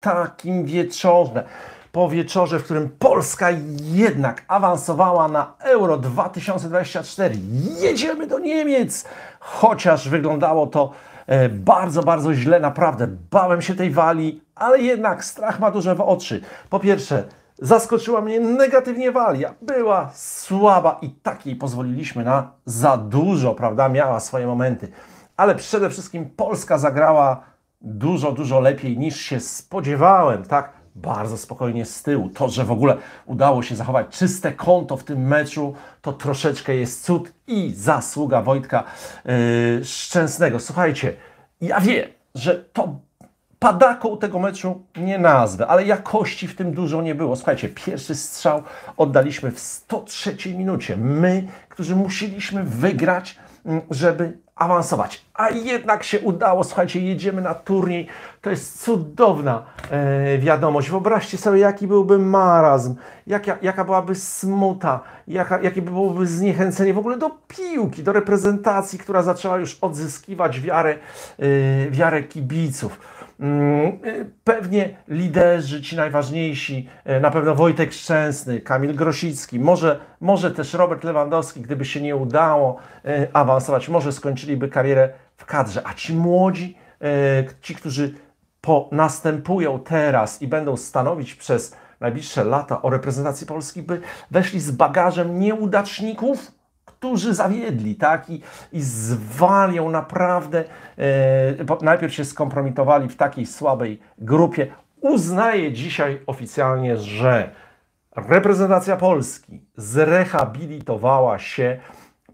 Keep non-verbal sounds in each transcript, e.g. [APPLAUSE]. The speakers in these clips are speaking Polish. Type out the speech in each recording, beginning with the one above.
takim wieczorze. Po wieczorze, w którym Polska jednak awansowała na Euro 2024. Jedziemy do Niemiec! Chociaż wyglądało to e, bardzo, bardzo źle, naprawdę. Bałem się tej wali, ale jednak strach ma duże w oczy. Po pierwsze, zaskoczyła mnie negatywnie walia. Była słaba i takiej pozwoliliśmy na za dużo, prawda? Miała swoje momenty. Ale przede wszystkim Polska zagrała dużo, dużo lepiej niż się spodziewałem, tak? Bardzo spokojnie z tyłu. To, że w ogóle udało się zachować czyste konto w tym meczu, to troszeczkę jest cud i zasługa Wojtka yy, Szczęsnego. Słuchajcie, ja wiem, że to padaką tego meczu nie nazwę, ale jakości w tym dużo nie było. Słuchajcie, pierwszy strzał oddaliśmy w 103 minucie. My, którzy musieliśmy wygrać, mm, żeby awansować. A jednak się udało, słuchajcie, jedziemy na turniej. To jest cudowna e, wiadomość. Wyobraźcie sobie, jaki byłby marazm, jaka, jaka byłaby smuta, jaka, jakie byłoby zniechęcenie w ogóle do piłki, do reprezentacji, która zaczęła już odzyskiwać wiarę, e, wiarę kibiców. Mm, y, pewnie liderzy, ci najważniejsi, y, na pewno Wojtek Szczęsny, Kamil Grosicki, może, może też Robert Lewandowski, gdyby się nie udało y, awansować, może skończyliby karierę w kadrze. A ci młodzi, ci, którzy po, następują teraz i będą stanowić przez najbliższe lata o reprezentacji Polski, by weszli z bagażem nieudaczników, którzy zawiedli, tak? I, i zwalią naprawdę, e, najpierw się skompromitowali w takiej słabej grupie. Uznaje dzisiaj oficjalnie, że reprezentacja Polski zrehabilitowała się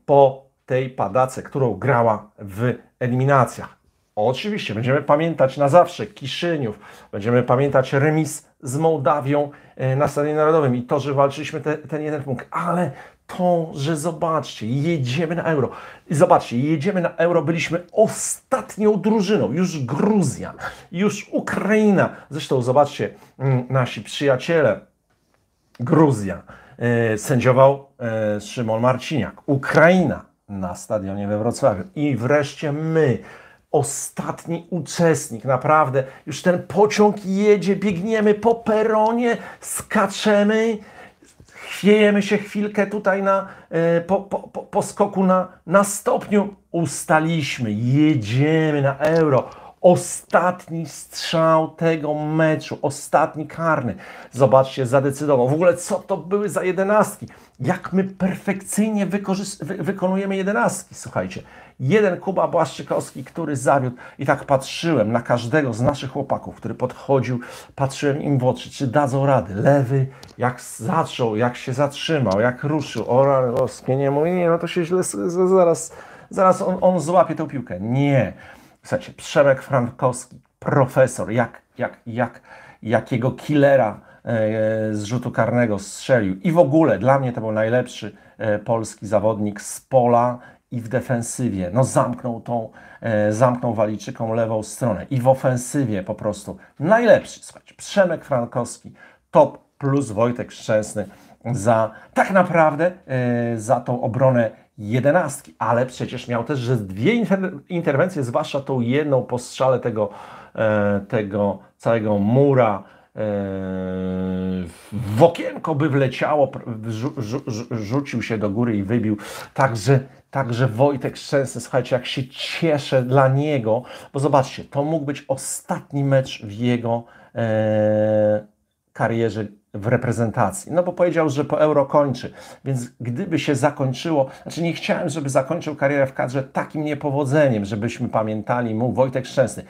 po tej padace, którą grała w eliminacjach. Oczywiście będziemy pamiętać na zawsze Kiszyniów, będziemy pamiętać remis z Mołdawią e, na Stadionie Narodowym i to, że walczyliśmy te, ten jeden punkt, ale to, że zobaczcie, jedziemy na euro. Zobaczcie, jedziemy na euro, byliśmy ostatnią drużyną. Już Gruzja, już Ukraina. Zresztą zobaczcie, mm, nasi przyjaciele, Gruzja, e, sędziował e, Szymon Marciniak. Ukraina na stadionie we Wrocławiu. I wreszcie my, ostatni uczestnik, naprawdę. Już ten pociąg jedzie, biegniemy po peronie, skaczemy chwiejemy się chwilkę tutaj na, e, po, po, po, skoku na, na stopniu, ustaliśmy, jedziemy na euro Ostatni strzał tego meczu, ostatni karny. Zobaczcie, zadecydował. W ogóle co to były za jedenastki? Jak my perfekcyjnie wy wykonujemy jedenastki, słuchajcie. Jeden Kuba Błaszczykowski, który zawiódł i tak patrzyłem na każdego z naszych chłopaków, który podchodził, patrzyłem im w oczy, czy dadzą rady. Lewy, jak zaczął, jak się zatrzymał, jak ruszył. O, o nie mówi, nie, no to się źle, zaraz, zaraz on, on złapie tę piłkę. Nie. Słuchajcie, Przemek Frankowski, profesor, jak, jak, jak, jakiego killera e, z rzutu karnego strzelił. I w ogóle dla mnie to był najlepszy e, polski zawodnik z pola i w defensywie. No zamknął tą, e, zamknął waliczyką lewą stronę i w ofensywie po prostu najlepszy. Słuchajcie, Przemek Frankowski, top plus Wojtek Szczęsny za tak naprawdę za tą obronę jedenastki, ale przecież miał też że dwie inter interwencje, zwłaszcza tą jedną po strzale tego, e, tego całego mura e, w okienko by wleciało, rzu rzu rzucił się do góry i wybił. Także, także Wojtek Szczęsny, słuchajcie, jak się cieszę dla niego, bo zobaczcie, to mógł być ostatni mecz w jego e, karierze w reprezentacji. No bo powiedział, że po euro kończy. Więc gdyby się zakończyło, znaczy nie chciałem, żeby zakończył karierę w kadrze takim niepowodzeniem, żebyśmy pamiętali mu Wojtek Szczęsny.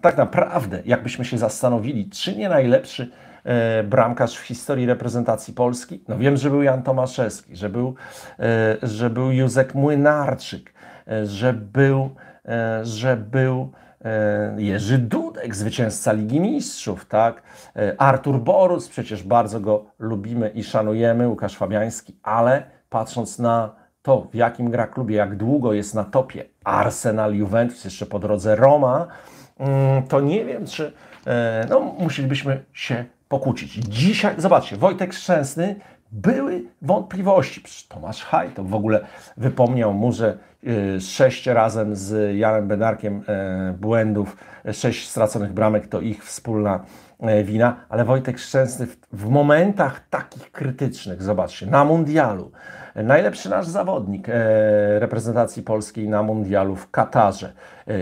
Tak naprawdę, jakbyśmy się zastanowili, czy nie najlepszy e, bramkarz w historii reprezentacji Polski? No wiem, że był Jan Tomaszewski, że był, e, że był Józek Młynarczyk, e, że był, e, że był E, Jerzy Dudek, zwycięzca Ligi Mistrzów, tak? E, Artur Borus, przecież bardzo go lubimy i szanujemy, Łukasz Fabiański, ale patrząc na to, w jakim gra klubie, jak długo jest na topie Arsenal, Juventus, jeszcze po drodze Roma, mm, to nie wiem, czy e, no, musielibyśmy się pokłócić. Dzisiaj, zobaczcie, Wojtek Szczęsny były wątpliwości. Przecież Tomasz Haj to w ogóle wypomniał mu, że y, sześć razem z Janem Benarkiem e, błędów, sześć straconych bramek to ich wspólna e, wina, ale Wojtek Szczęsny w, momentach takich krytycznych, zobaczcie, na mundialu, e, najlepszy nasz zawodnik reprezentacji polskiej na mundialu w Katarze,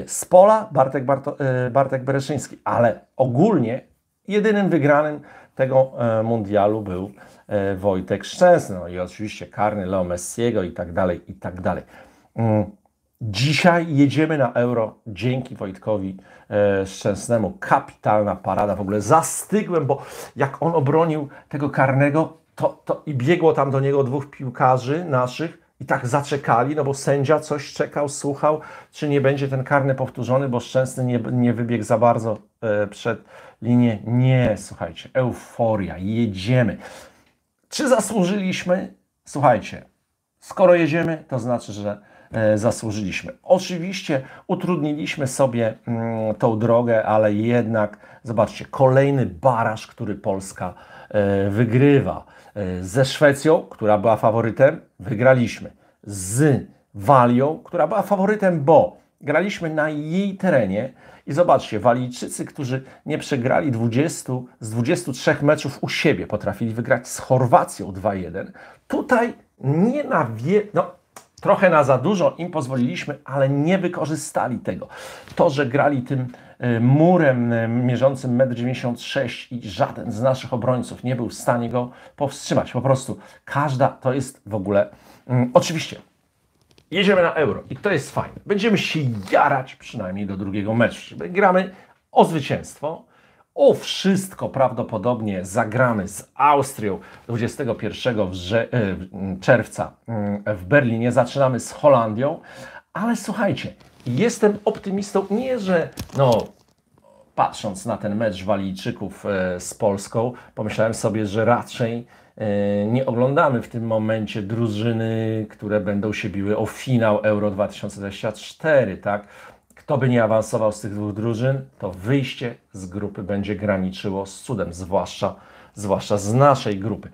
z pola Bartek, Barto, Bartek Bereszyński, ale ogólnie jedynym wygranym tego mundialu był E, Wojtek Szczęsny, no i oczywiście karny Leo Messiego i tak dalej, i tak dalej. Mm, dzisiaj jedziemy na euro dzięki Wojtkowi e, Szczęsnemu. Kapitalna parada, w ogóle zastygłem, bo jak on obronił tego karnego, to, to i biegło tam do niego dwóch piłkarzy naszych, i tak zaczekali, no bo sędzia coś czekał, słuchał, czy nie będzie ten karny powtórzony, bo Szczęsny nie, nie wybiegł za bardzo e, przed linię. Nie, słuchajcie, euforia, jedziemy. Czy zasłużyliśmy? Słuchajcie, skoro jedziemy, to znaczy, że e, zasłużyliśmy. Oczywiście utrudniliśmy sobie mm, tą drogę, ale jednak, zobaczcie, kolejny baraż, który Polska e, wygrywa. E, ze Szwecją, która była faworytem, wygraliśmy. Z Walią, która była faworytem, bo graliśmy na jej terenie, i zobaczcie, Walijczycy, którzy nie przegrali 20 z 23 meczów u siebie, potrafili wygrać z Chorwacją 2-1. Tutaj nie na wie... No, trochę na za dużo im pozwoliliśmy, ale nie wykorzystali tego. To, że grali tym e, murem e, mierzącym 1,96 m i żaden z naszych obrońców nie był w stanie go powstrzymać. Po prostu każda to jest w ogóle... Mm, oczywiście jedziemy na euro i to jest fajne. Będziemy się jarać przynajmniej do drugiego meczu. Gramy o zwycięstwo, o wszystko prawdopodobnie zagramy z Austrią 21 e, mm, czerwca mm, w Berlinie. Zaczynamy z Holandią, ale słuchajcie, jestem optymistą. Nie, że no, patrząc na ten mecz Walijczyków e, z Polską, pomyślałem sobie, że raczej E, nie oglądamy w tym momencie drużyny, które będą się biły o finał Euro 2024, tak? Kto by nie awansował z tych dwóch drużyn, to wyjście z grupy będzie graniczyło z cudem, zwłaszcza zwłaszcza z naszej grupy.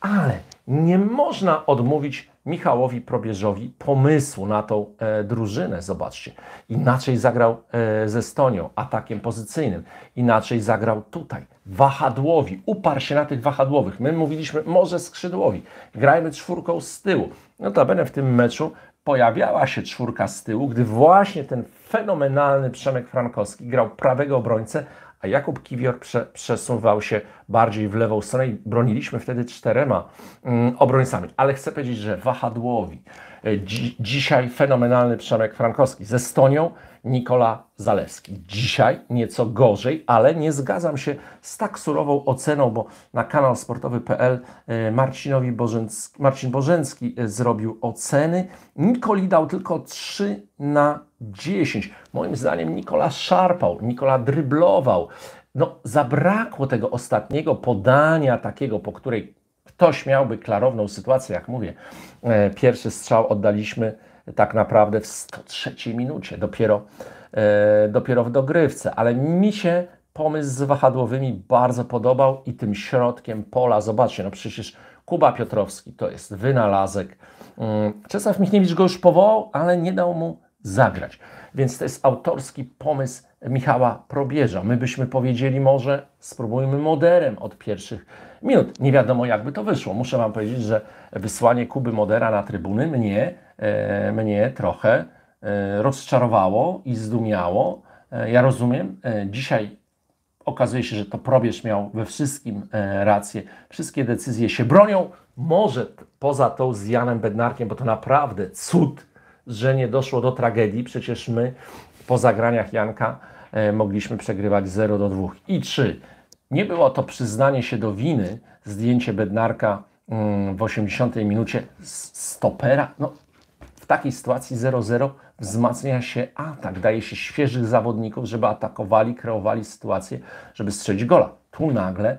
Ale nie można odmówić Michałowi Probierzowi pomysłu na tą e, drużynę. Zobaczcie, inaczej zagrał e, ze Stonią, atakiem pozycyjnym, inaczej zagrał tutaj. Wahadłowi, uparł się na tych wahadłowych. My mówiliśmy może skrzydłowi, grajmy czwórką z tyłu. No to będę w tym meczu pojawiała się czwórka z tyłu, gdy właśnie ten fenomenalny Przemek Frankowski grał prawego obrońcę, a Jakub Kiwior prze, przesuwał się bardziej w lewą stronę i broniliśmy wtedy czterema mm, obrońcami. Ale chcę powiedzieć, że wahadłowi e, dzi dzisiaj fenomenalny Przemek Frankowski ze Stonią Nikola Zalewski. Dzisiaj nieco gorzej, ale nie zgadzam się z tak surową oceną, bo na kanał sportowy.pl e, Marcinowi Bożęcki, Marcin Bożęcki e, zrobił oceny. Nikoli dał tylko 3 na 10. Moim zdaniem Nikola szarpał, Nikola dryblował, no, zabrakło tego ostatniego podania takiego, po której ktoś miałby klarowną sytuację, jak mówię. E, pierwszy strzał oddaliśmy tak naprawdę w 103 minucie, dopiero, e, dopiero w dogrywce, ale mi się pomysł z wahadłowymi bardzo podobał i tym środkiem pola, zobaczcie, no przecież Kuba Piotrowski to jest wynalazek. Mm, Czesław Michniewicz go już powołał, ale nie dał mu zagrać. Więc to jest autorski pomysł Michała Probierza. My byśmy powiedzieli może spróbujmy moderem od pierwszych minut. Nie wiadomo jakby to wyszło. Muszę Wam powiedzieć, że wysłanie Kuby Modera na trybuny mnie, e, mnie trochę e, rozczarowało i zdumiało. E, ja rozumiem, e, dzisiaj okazuje się, że to Probierz miał we wszystkim e, rację. Wszystkie decyzje się bronią. Może poza tą z Janem Bednarkiem, bo to naprawdę cud, że nie doszło do tragedii. Przecież my po zagraniach Janka e, mogliśmy przegrywać 0 do 2. I 3. Nie było to przyznanie się do winy, zdjęcie Bednarka mm, w 80 minucie stopera. No, w takiej sytuacji 0-0 wzmacnia się atak, daje się świeżych zawodników, żeby atakowali, kreowali sytuację, żeby strzelić gola. Tu nagle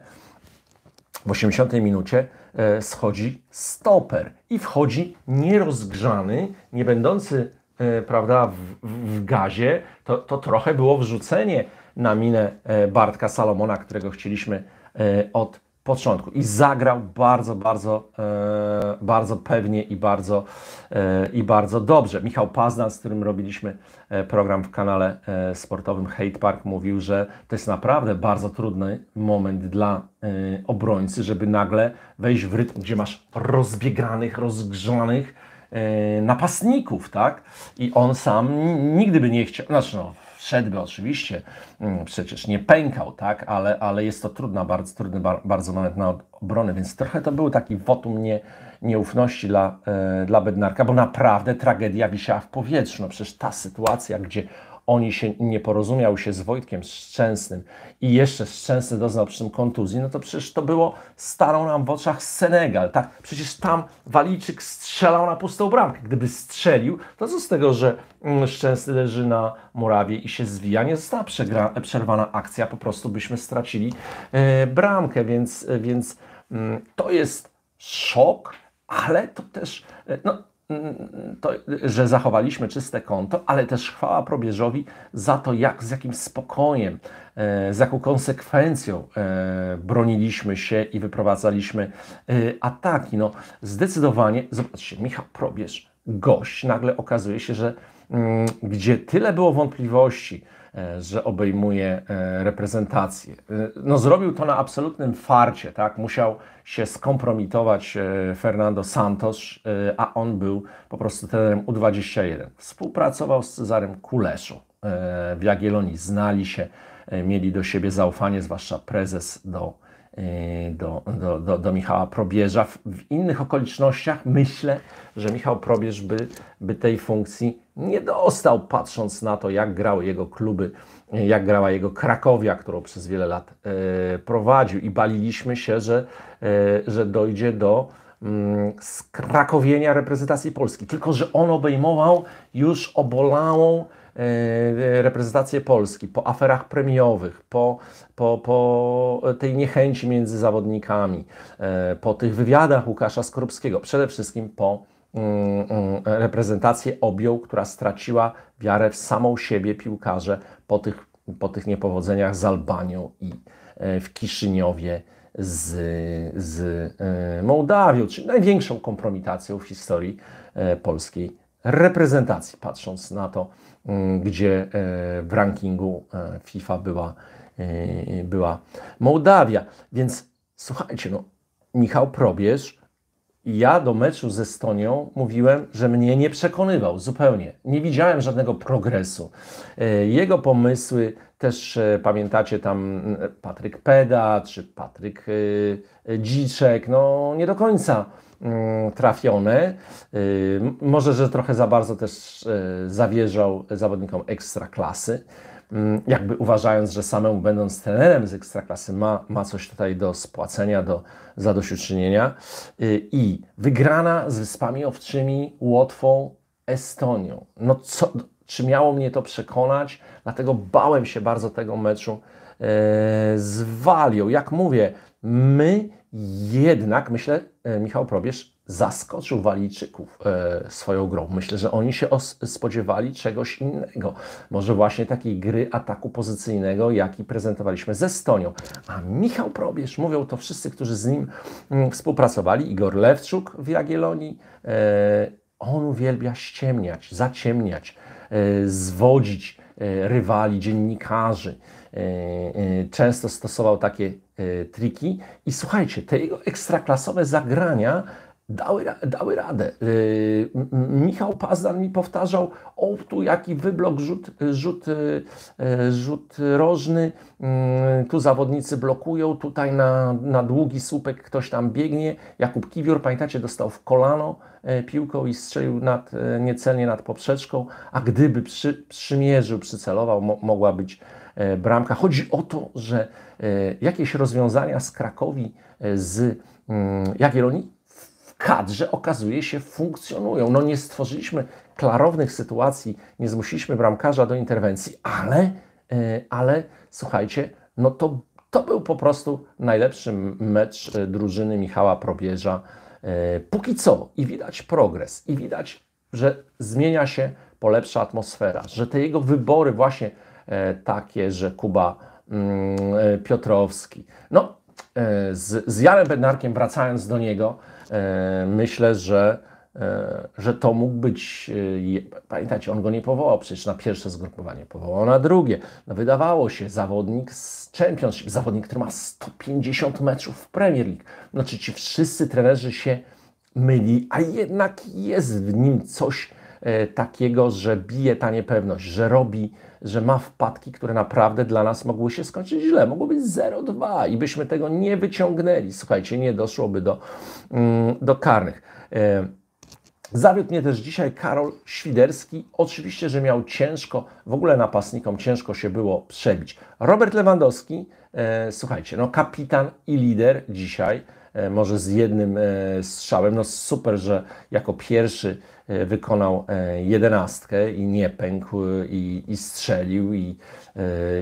w 80 minucie e, schodzi stoper i wchodzi nierozgrzany, nie będący E, prawda, w, w gazie, to, to trochę było wrzucenie na minę e, Bartka Salomona, którego chcieliśmy e, od początku. I zagrał bardzo, bardzo, bardzo pewnie i bardzo, i bardzo dobrze. Michał Pazdan, z którym robiliśmy program w kanale sportowym Hate Park, mówił, że to jest naprawdę bardzo trudny moment dla obrońcy, żeby nagle wejść w rytm, gdzie masz rozbiegranych, rozgrzanych, E, napastników, tak? I on sam nigdy by nie chciał, znaczy no, wszedłby, oczywiście, mm, przecież nie pękał, tak? Ale, ale jest to trudna, bardzo trudny bardzo moment na obronę, więc trochę to był taki wotum nie, nieufności dla, e, dla Bednarka, bo naprawdę tragedia wisiała w powietrzu. No przecież ta sytuacja, gdzie oni się nie porozumiał się z Wojtkiem Szczęsnym i jeszcze Szczęsny doznał przy tym kontuzji, no to przecież to było starą nam w oczach Senegal, tak? Przecież tam Walijczyk strzelał na pustą bramkę. Gdyby strzelił, to co z tego, że mm, Szczęsny leży na murawie i się zwija? Nie została przerwana akcja, po prostu byśmy stracili e, bramkę, więc, e, więc mm, to jest szok, ale to też, e, no, to, że zachowaliśmy czyste konto, ale też chwała probierzowi za to, jak z jakim spokojem, e, z jaką konsekwencją e, broniliśmy się i wyprowadzaliśmy e, ataki. No, zdecydowanie, zobaczcie, Michał Probierz, gość, nagle okazuje się, że mm, gdzie tyle było wątpliwości, E, że obejmuje e, reprezentację. E, no, zrobił to na absolutnym farcie, tak? Musiał się skompromitować Fernando Santos, a on był po prostu trenerem U21. Współpracował z Cezarem Kuleszu w Jagiellonii, znali się, mieli do siebie zaufanie, zwłaszcza prezes do Y, do, do, do, do Michała Probierza. W, w, innych okolicznościach myślę, że Michał Probierz by, by tej funkcji nie dostał, patrząc na to, jak grały jego kluby, jak grała jego Krakowia, którą przez wiele lat e, prowadził. I baliliśmy się, że, e, że dojdzie do mm, skrakowienia reprezentacji Polski. Tylko, że on obejmował już obolałą E, e, reprezentację Polski, po aferach premiowych, po, po, po tej niechęci między zawodnikami, e, po tych wywiadach Łukasza Skorupskiego, przede wszystkim po mm, mm, reprezentację objął, która straciła wiarę w samą siebie piłkarze po tych, po tych niepowodzeniach z Albanią i w Kiszyniowie z, z Mołdawią, czyli największą kompromitacją w historii polskiej reprezentacji, patrząc na to, Mm, gdzie e, w rankingu e, FIFA była, e, była Mołdawia. Więc słuchajcie, no, Michał Probierz, ja do meczu ze Estonią mówiłem, że mnie nie przekonywał zupełnie. Nie widziałem żadnego progresu. Jego pomysły też pamiętacie tam Patryk Peda czy Patryk Dziczek, no nie do końca Mm, trafione, y, Może, że trochę za bardzo też y, zawierzał zawodnikom ekstraklasy, mm, jakby uważając, że samemu będąc trenerem z ekstraklasy ma, ma coś tutaj do spłacenia, do zadośćuczynienia. Y, I wygrana z Wyspami Owczymi, Łotwą, Estonią. No co, czy miało mnie to przekonać? Dlatego bałem się bardzo tego meczu z Walią. Jak mówię, my jednak, myślę, E, Michał Probierz zaskoczył Walijczyków e, swoją grą. Myślę, że oni się spodziewali czegoś innego. Może właśnie takiej gry ataku pozycyjnego, jaki prezentowaliśmy ze Stonią. A Michał Probierz, mówią to wszyscy, którzy z nim mm, współpracowali, Igor Lewczuk w Jagiellonii, e, on uwielbia ściemniać, zaciemniać, zwodzić rywali, dziennikarzy. Często stosował takie E, triki. I słuchajcie, te jego ekstraklasowe zagrania dały, dały radę. E, Michał Pazdan mi powtarzał, o tu jaki wyblok, rzut, rzut, e, rzut rożny, mm, tu zawodnicy blokują, tutaj na, na długi słupek ktoś tam biegnie. Jakub Kiwior, pamiętacie, dostał w kolano piłką i strzelił nad, niecelnie nad poprzeczką, a gdyby przy, przymierzył, przycelował, mo, mogła być E, bramka. Chodzi o to, że e, jakieś rozwiązania z Krakowi, e, z mm, Jagiellonii w kadrze okazuje się funkcjonują. No nie stworzyliśmy klarownych sytuacji, nie zmusiliśmy bramkarza do interwencji, ale, ale słuchajcie, no to, to był po prostu najlepszy mecz drużyny Michała Probierza póki co. I widać progres, i widać, że zmienia się, polepsza atmosfera, że te jego wybory właśnie E, takie, że Kuba mm, e, Piotrowski. No, e, z, z Janem Bednarkiem, wracając do niego, myślę, że, że to mógł być. Pamiętajcie, on go nie powołał przecież na pierwsze zgrupowanie, powołał na drugie. No, wydawało się, zawodnik z Championship, zawodnik, który ma 150 meczów w Premier League. Znaczy, ci wszyscy trenerzy się myli, a jednak jest w nim coś takiego, że bije ta niepewność, że robi że ma wpadki, które naprawdę dla nas mogły się skończyć źle. Mogło być 0-2 i byśmy tego nie wyciągnęli. Słuchajcie, nie doszłoby do, mm, do karnych. E, zawiódł mnie też dzisiaj Karol Świderski. Oczywiście, że miał ciężko, w ogóle napastnikom ciężko się było przebić. Robert Lewandowski, e, słuchajcie, no kapitan i lider dzisiaj E, może z jednym e, strzałem. No super, że jako pierwszy e, wykonał jedenastkę i nie pękł i, i strzelił i,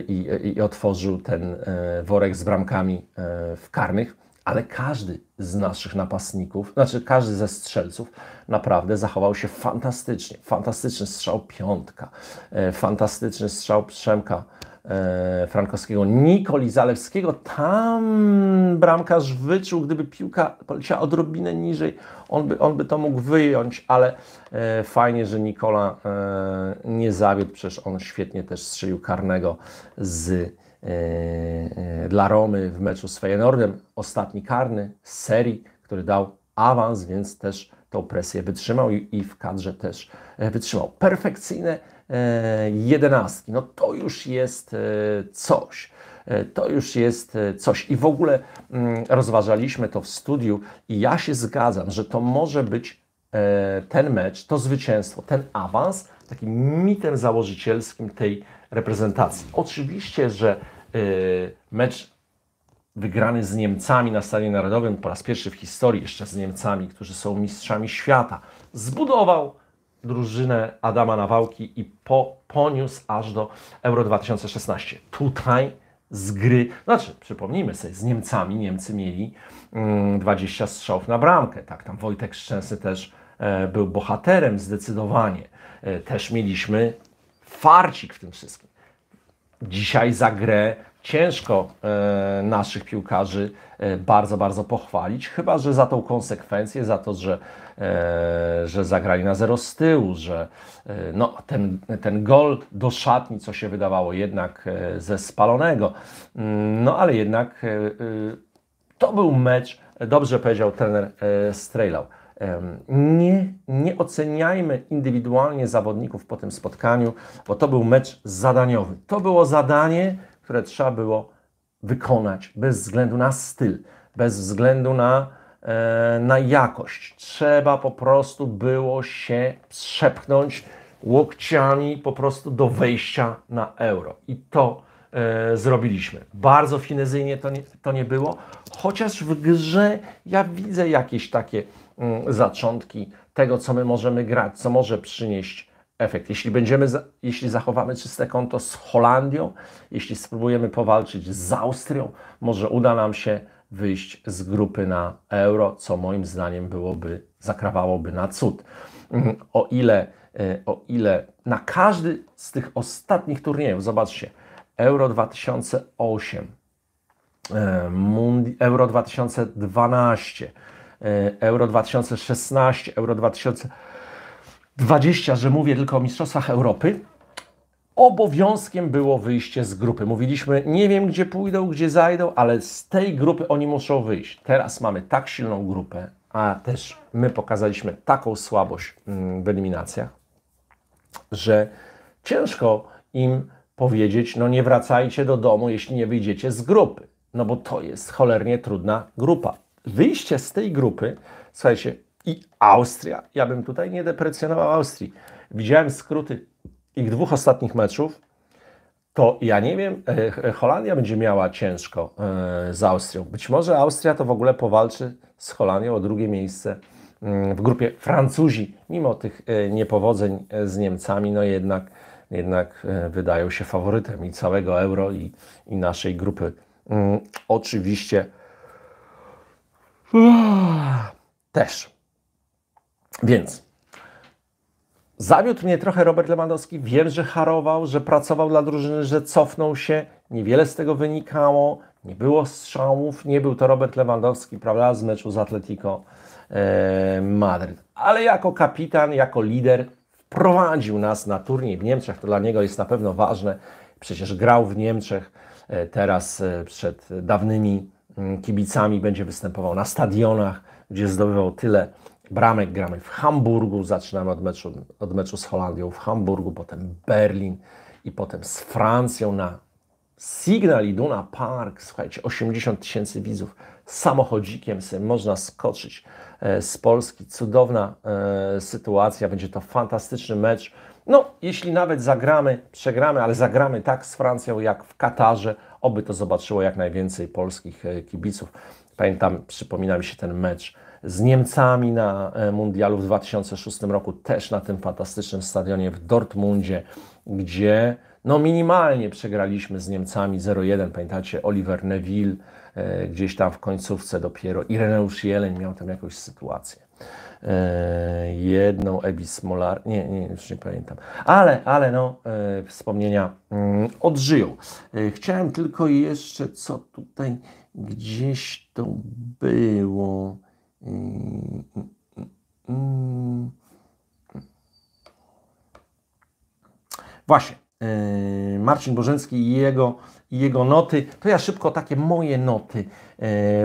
i, i otworzył ten worek z bramkami w karnych ale każdy z naszych napastników, znaczy każdy ze strzelców naprawdę zachował się fantastycznie. Fantastyczny strzał piątka, fantastyczny strzał Przemka E, frankowskiego, Nikoli Zalewskiego. Tam bramkarz wyczuł, gdyby piłka poleciała odrobinę niżej, on by, on by to mógł wyjąć, ale e, fajnie, że Nikola e, nie zawiódł, przecież on świetnie też strzelił karnego z, e, e dla Romy w meczu z Feyenoordem. Ostatni karny z serii, który dał awans, więc też tą presję wytrzymał i, i w kadrze też e, wytrzymał. Perfekcyjne E, jedenastki. No to już jest e, coś. E, to już jest coś. I w ogóle mm, rozważaliśmy to w studiu, i ja się zgadzam, że to może być ten mecz, to zwycięstwo, ten awans takim mitem założycielskim tej reprezentacji. Oczywiście, że mecz wygrany z Niemcami na stanie Narodowym po raz pierwszy w historii, jeszcze z Niemcami, którzy są mistrzami świata, zbudował drużynę Adama Nawałki i po, poniósł aż do Euro 2016. Tutaj z gry, znaczy przypomnijmy sobie, z Niemcami Niemcy mieli mm, 20 strzałów na bramkę, tak, tam Wojtek Szczęsny też e, był bohaterem zdecydowanie. E, też mieliśmy farcik w tym wszystkim dzisiaj za grę ciężko e, naszych piłkarzy e, bardzo, bardzo pochwalić, chyba że za tą konsekwencję, za to, że, e, że zagrali na zero z tyłu, że no, ten, ten gol do szatni, co się wydawało jednak ze spalonego, mm, no ale jednak to był mecz, dobrze powiedział trener Strejlał. Nie, nie oceniajmy indywidualnie zawodników po tym spotkaniu, bo to był mecz zadaniowy. To było zadanie, które trzeba było wykonać bez względu na styl, bez względu na, e, na jakość. Trzeba po prostu było się przepchnąć łokciami po prostu do wejścia na euro. I to e, zrobiliśmy. Bardzo finezyjnie to nie, to nie było, chociaż w grze ja widzę jakieś takie Mm, zaczątki tego, co my możemy grać, co może przynieść efekt. Jeśli będziemy, jeśli zachowamy czyste konto z Holandią, jeśli spróbujemy powalczyć z Austrią, może uda nam się wyjść z grupy na euro, co moim zdaniem byłoby, zakrawałoby na cud. Mm, o ile, e, o ile na każdy z tych ostatnich turniejów, zobaczcie, Euro 2008, e, Euro 2012, E, Euro 2016, Euro 2020, że mówię tylko o Mistrzostwach Europy, obowiązkiem było wyjście z grupy. Mówiliśmy, nie wiem gdzie pójdą, gdzie zajdą, ale z tej grupy oni muszą wyjść. Teraz mamy tak silną grupę, a też my pokazaliśmy taką słabość mm, w eliminacjach, że ciężko im powiedzieć, no nie wracajcie do domu, jeśli nie wyjdziecie z grupy, no bo to jest cholernie trudna grupa wyjście z tej grupy, słuchajcie, i Austria, ja bym tutaj nie deprecjonował Austrii. Widziałem skróty ich dwóch ostatnich meczów, to ja nie wiem, e, e, Holandia będzie miała ciężko e, z Austrią. Być może Austria to w ogóle powalczy z Holandią o drugie miejsce mm, w grupie Francuzi, mimo tych niepowodzeń z Niemcami, no jednak, jednak wydają się faworytem i całego euro, i, i naszej grupy. Mm, oczywiście też. Więc zawiódł mnie trochę Robert Lewandowski. Wiem, że harował, że pracował dla drużyny, że cofnął się. Niewiele z tego wynikało. Nie było strzałów. Nie był to Robert Lewandowski, prawda, z meczu z Atletico e, Madryt. Ale jako kapitan, jako lider prowadził nas na turniej w Niemczech. To dla niego jest na pewno ważne. Przecież grał w Niemczech e, teraz e, przed dawnymi Mm, kibicami, będzie występował na stadionach, gdzie zdobywał tyle bramek. Gramy w Hamburgu, zaczynamy od meczu, od meczu z Holandią w Hamburgu, potem Berlin i potem z Francją na Signal Iduna Park. Słuchajcie, 80 tysięcy widzów. Samochodzikiem sobie można skoczyć e, z Polski. Cudowna e, sytuacja, będzie to fantastyczny mecz no, jeśli nawet zagramy, przegramy, ale zagramy tak z Francją jak w Katarze, oby to zobaczyło jak najwięcej polskich e, kibiców. Pamiętam, przypomina mi się ten mecz z Niemcami na e, mundialu w 2006 roku, też na tym fantastycznym stadionie w Dortmundzie, gdzie no minimalnie przegraliśmy z Niemcami 0-1. Pamiętacie Oliver Neville e, gdzieś tam w końcówce dopiero. Ireneusz Jeleń miał tam jakąś sytuację. E, jedną ebis molar nie, nie, już nie pamiętam, ale, ale no, e, wspomnienia mm, odżyją. E, chciałem tylko jeszcze, co tutaj gdzieś to było. Mm, mm, Właśnie, Marcin Bożencki i jego, i jego noty. To ja szybko takie moje noty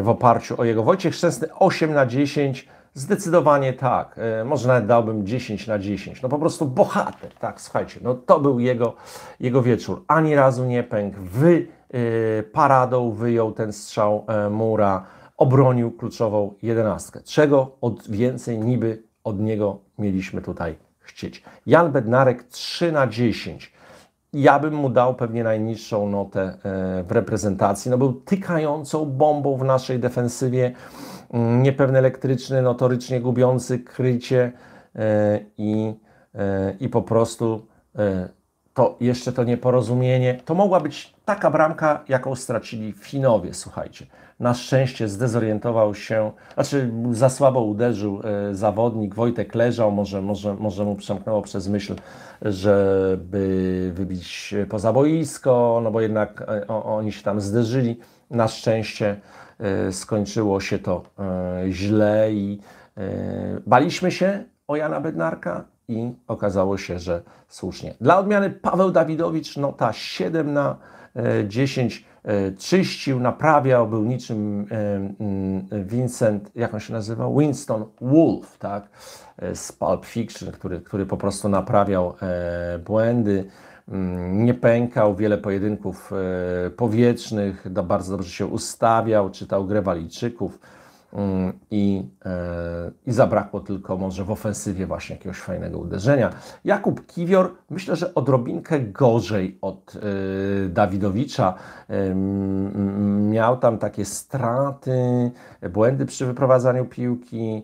w oparciu o jego. Wojciech Szczęsny 8 na 10, Zdecydowanie tak. E, może nawet dałbym 10 na 10. No po prostu bohater, tak, słuchajcie, no to był jego, jego wieczór. Ani razu nie pękł. Wy yy, paradą wyjął ten strzał e, mura, obronił kluczową jedenastkę. Czego od więcej niby od niego mieliśmy tutaj chcieć. Jan Bednarek 3 na 10. Ja bym mu dał pewnie najniższą notę w reprezentacji. No był tykającą bombą w naszej defensywie niepewny elektryczny, notorycznie gubiący krycie e, i, e, i po prostu e, to jeszcze to nieporozumienie. To mogła być taka bramka, jaką stracili Finowie, słuchajcie. Na szczęście zdezorientował się, znaczy za słabo uderzył zawodnik, Wojtek leżał, może, może, może mu przemknęło przez myśl, żeby wybić poza boisko, no bo jednak oni się tam zderzyli. Na szczęście E, skończyło się to e, źle i e, baliśmy się o Jana Bednarka i okazało się, że słusznie. Dla odmiany Paweł Dawidowicz nota 7 na 10 czyścił, naprawiał, był niczym Vincent, jak on się nazywał? Winston Wolf, tak? Z Pulp Fiction, który, który po prostu naprawiał błędy. Mm, nie pękał, wiele pojedynków e, powietrznych, bardzo dobrze się ustawiał, czytał grę Walijczyków mm, i, e, i zabrakło tylko może w ofensywie właśnie jakiegoś fajnego uderzenia. Jakub Kiwior myślę, że odrobinkę gorzej od e, Dawidowicza. Miał tam takie straty, błędy przy wyprowadzaniu piłki,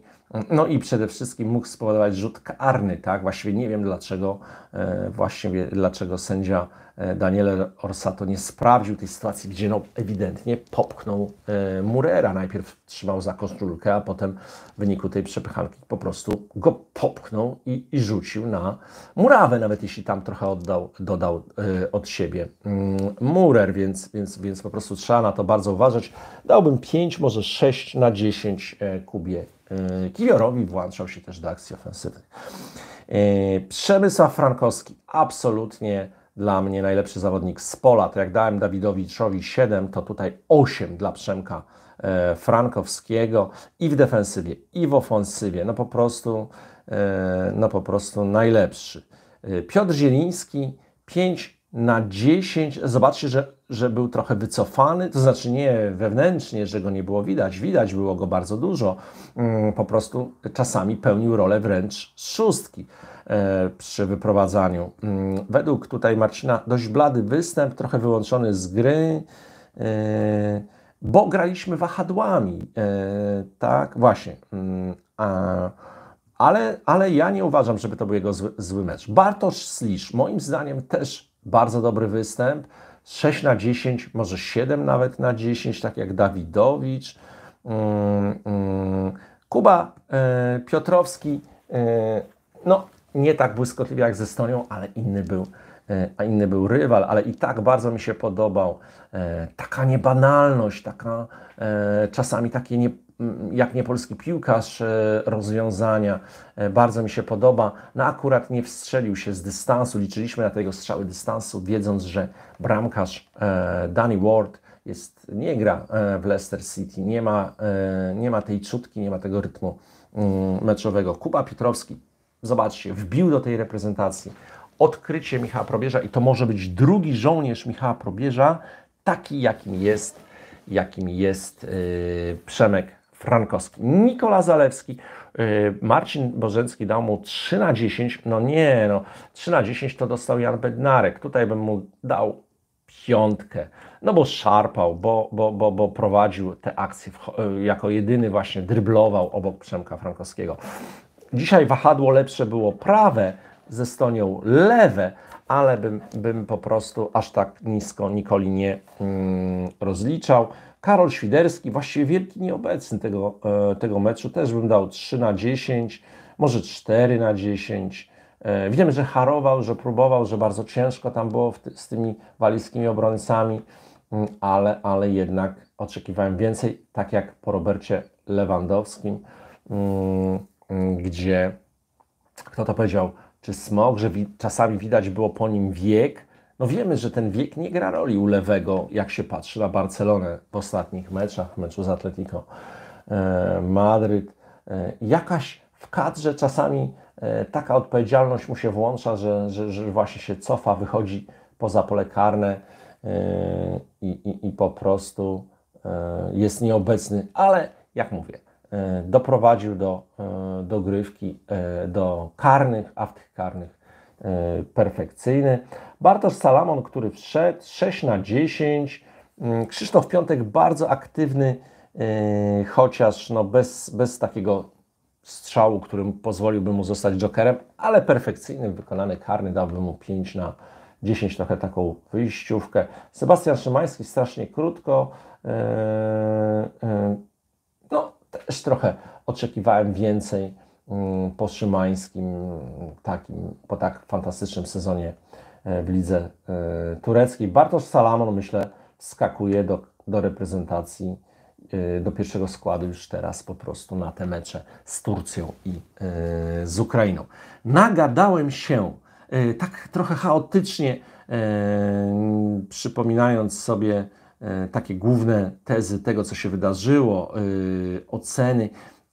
no i przede wszystkim mógł spowodować rzut karny, tak? Właściwie nie wiem dlaczego, e, właśnie dlaczego sędzia e, Daniele Orsato nie sprawdził tej sytuacji, gdzie no ewidentnie popchnął e, Murera. Najpierw trzymał za koszulkę, a potem w wyniku tej przepychanki po prostu go popchnął i, i rzucił na murawę, nawet jeśli tam trochę oddał, dodał od siebie mm, Murer, więc, więc, więc po prostu trzeba na to bardzo uważać. Dałbym 5, może 6 na 10 Kubie E, Kiwiorowi włączał się też do akcji ofensywnej. Przemysław Frankowski, absolutnie dla mnie najlepszy zawodnik z pola. To jak dałem Dawidowiczowi 7, to tutaj 8 dla Przemka e, Frankowskiego i w defensywie, i w ofensywie. No po prostu, e, no po prostu najlepszy. Piotr Zieliński 5 na 10. Zobaczcie, że że był trochę wycofany, to znaczy nie wewnętrznie, że go nie było widać, widać było go bardzo dużo, mm, po prostu czasami pełnił rolę wręcz szóstki e, przy wyprowadzaniu. Mm, według tutaj Marcina dość blady występ, trochę wyłączony z gry, e, bo graliśmy wahadłami, e, tak, właśnie. Mm, ale, ale ja nie uważam, żeby to był jego zły, zły mecz. Bartosz Slisz, moim zdaniem też bardzo dobry występ. 6 na 10, może 7 nawet na 10, tak jak Dawidowicz, mm, mm. Kuba e, Piotrowski, e, no nie tak błyskotliwie jak ze Stonią, ale inny był, e, inny był rywal, ale i tak bardzo mi się podobał. Taka niebanalność, taka, czasami takie nie, jak nie polski piłkarz e, rozwiązania. E, bardzo mi się podoba. No akurat nie wstrzelił się z dystansu. Liczyliśmy na tego strzały dystansu, wiedząc, że bramkarz e, Danny Ward jest, nie gra w Leicester City. Nie ma, nie ma tej czutki, nie ma tego rytmu mm, meczowego. Kuba Piotrowski, zobaczcie, wbił do tej reprezentacji odkrycie Michała Probierza i to może być drugi żołnierz Michała Probierza, taki jakim jest, jakim jest Przemek Frankowski. Nikola Zalewski, y, Marcin Bożencki dał mu 3 na 10. No nie, no 3 na 10 to dostał Jan Bednarek. Tutaj bym mu dał piątkę, no bo szarpał, bo, bo, bo, bo prowadził te akcje y, jako jedyny właśnie dryblował obok Przemka Frankowskiego. Dzisiaj wahadło lepsze było prawe ze Stonią lewe, ale bym, bym po prostu aż tak nisko Nikoli nie mm, rozliczał. Karol Świderski, właściwie wielki nieobecny tego, e, tego meczu, też bym dał 3 na 10, może 4 na 10. E, Wiem, że harował, że próbował, że bardzo ciężko tam było z tymi walijskimi obrońcami, mm, ale, ale jednak oczekiwałem więcej, tak jak po Robercie Lewandowskim, mm, mm, gdzie, kto to powiedział, czy smog, że czasami widać było po nim wiek, no wiemy, że ten wiek nie gra roli u lewego, jak się patrzy na Barcelonę w ostatnich meczach, w meczu z Atletico e, Madryt. E, jakaś w kadrze czasami e, taka odpowiedzialność mu się włącza, że, że, że, właśnie się cofa, wychodzi poza pole karne i, i, i po prostu jest nieobecny, ale jak mówię, doprowadził do dogrywki, do karnych, a w tych karnych perfekcyjny. Bartosz Salamon, który wszedł 6 na 10. Mm, Krzysztof Piątek bardzo aktywny, e, chociaż no bez, bez takiego strzału, którym pozwoliłby mu zostać jokerem, ale perfekcyjny, wykonany karny dałby mu 5 na 10, trochę taką wyjściówkę. Sebastian Szymański strasznie krótko. E, e, no, też trochę oczekiwałem więcej mm, po Szymańskim, takim, po tak fantastycznym sezonie E, w lidze e, tureckiej. Bartosz Salamon, myślę, skakuje do, do reprezentacji, e, do pierwszego składu już teraz po prostu na te mecze z Turcją i z Ukrainą. Nagadałem się tak trochę chaotycznie, przypominając sobie takie główne tezy tego, co się wydarzyło, oceny,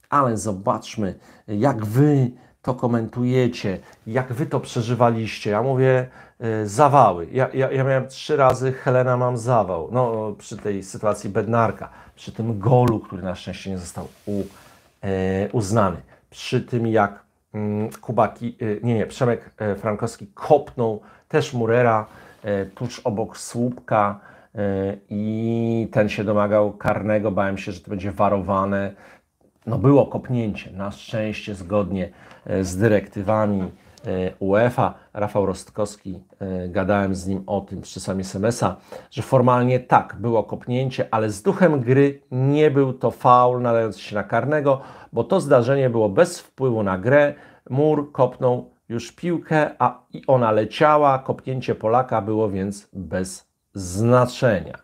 ale zobaczmy, jak wy to komentujecie, jak wy to przeżywaliście. Ja mówię E, zawały. Ja, ja, ja miałem trzy razy Helena mam zawał. No, przy tej sytuacji Bednarka, przy tym golu, który na szczęście nie został u, e, uznany, przy tym jak mm, Kubaki, e, nie, nie, Przemek e, Frankowski kopnął też Murera e, tuż obok słupka e, i ten się domagał karnego. Bałem się, że to będzie warowane. No było kopnięcie, na szczęście zgodnie z dyrektywami E, UEFA, Rafał Rostkowski, e, gadałem z nim o tym przy sam SMS-a, że formalnie tak, było kopnięcie, ale z duchem gry nie był to faul nadający się na karnego, bo to zdarzenie było bez wpływu na grę. Mur kopnął już piłkę, a i ona leciała, kopnięcie Polaka było więc bez znaczenia.